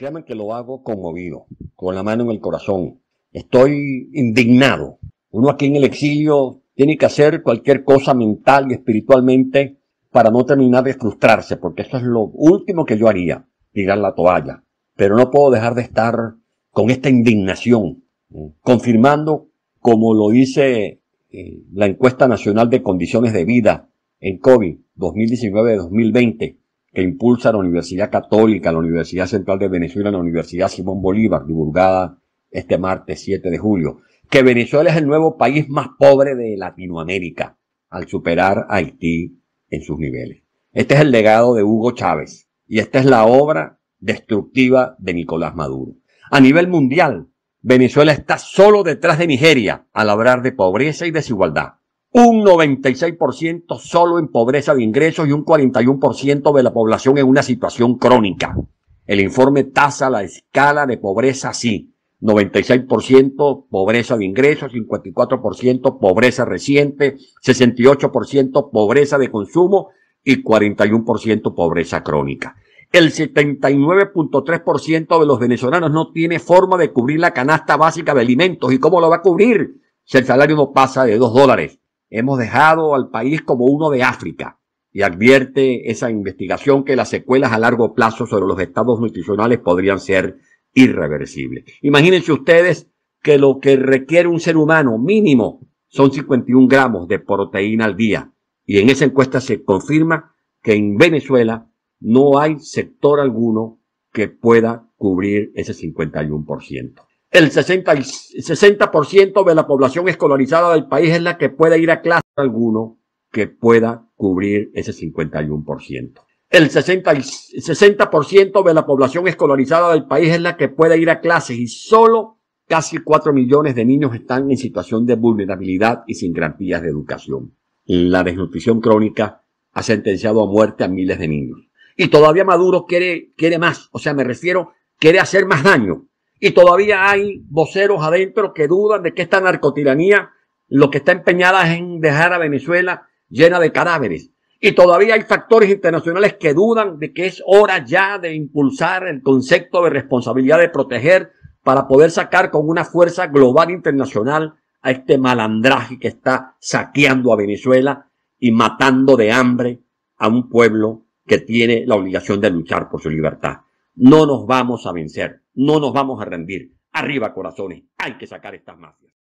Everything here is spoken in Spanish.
créanme que lo hago conmovido, con la mano en el corazón. Estoy indignado. Uno aquí en el exilio tiene que hacer cualquier cosa mental y espiritualmente para no terminar de frustrarse, porque eso es lo último que yo haría, tirar la toalla. Pero no puedo dejar de estar con esta indignación, confirmando, como lo dice eh, la encuesta nacional de condiciones de vida en COVID 2019-2020, que impulsa la Universidad Católica, la Universidad Central de Venezuela, la Universidad Simón Bolívar, divulgada este martes 7 de julio, que Venezuela es el nuevo país más pobre de Latinoamérica, al superar a Haití en sus niveles. Este es el legado de Hugo Chávez y esta es la obra destructiva de Nicolás Maduro. A nivel mundial, Venezuela está solo detrás de Nigeria al hablar de pobreza y desigualdad un 96% solo en pobreza de ingresos y un 41% de la población en una situación crónica. El informe tasa la escala de pobreza así. 96% pobreza de ingresos, 54% pobreza reciente, 68% pobreza de consumo y 41% pobreza crónica. El 79.3% de los venezolanos no tiene forma de cubrir la canasta básica de alimentos. ¿Y cómo lo va a cubrir? Si el salario no pasa de 2 dólares. Hemos dejado al país como uno de África y advierte esa investigación que las secuelas a largo plazo sobre los estados nutricionales podrían ser irreversibles. Imagínense ustedes que lo que requiere un ser humano mínimo son 51 gramos de proteína al día. Y en esa encuesta se confirma que en Venezuela no hay sector alguno que pueda cubrir ese 51% el 60, de la población escolarizada del país es la que puede ir a clase alguno que pueda cubrir ese 51%. El 60, de la población escolarizada del país es la que puede ir a clases y solo casi 4 millones de niños están en situación de vulnerabilidad y sin garantías de educación. La desnutrición crónica ha sentenciado a muerte a miles de niños. Y todavía Maduro quiere, quiere más. O sea, me refiero, quiere hacer más daño y todavía hay voceros adentro que dudan de que esta narcotiranía lo que está empeñada es en dejar a Venezuela llena de cadáveres. Y todavía hay factores internacionales que dudan de que es hora ya de impulsar el concepto de responsabilidad de proteger para poder sacar con una fuerza global internacional a este malandraje que está saqueando a Venezuela y matando de hambre a un pueblo que tiene la obligación de luchar por su libertad. No nos vamos a vencer. No nos vamos a rendir. Arriba, corazones. Hay que sacar estas mafias.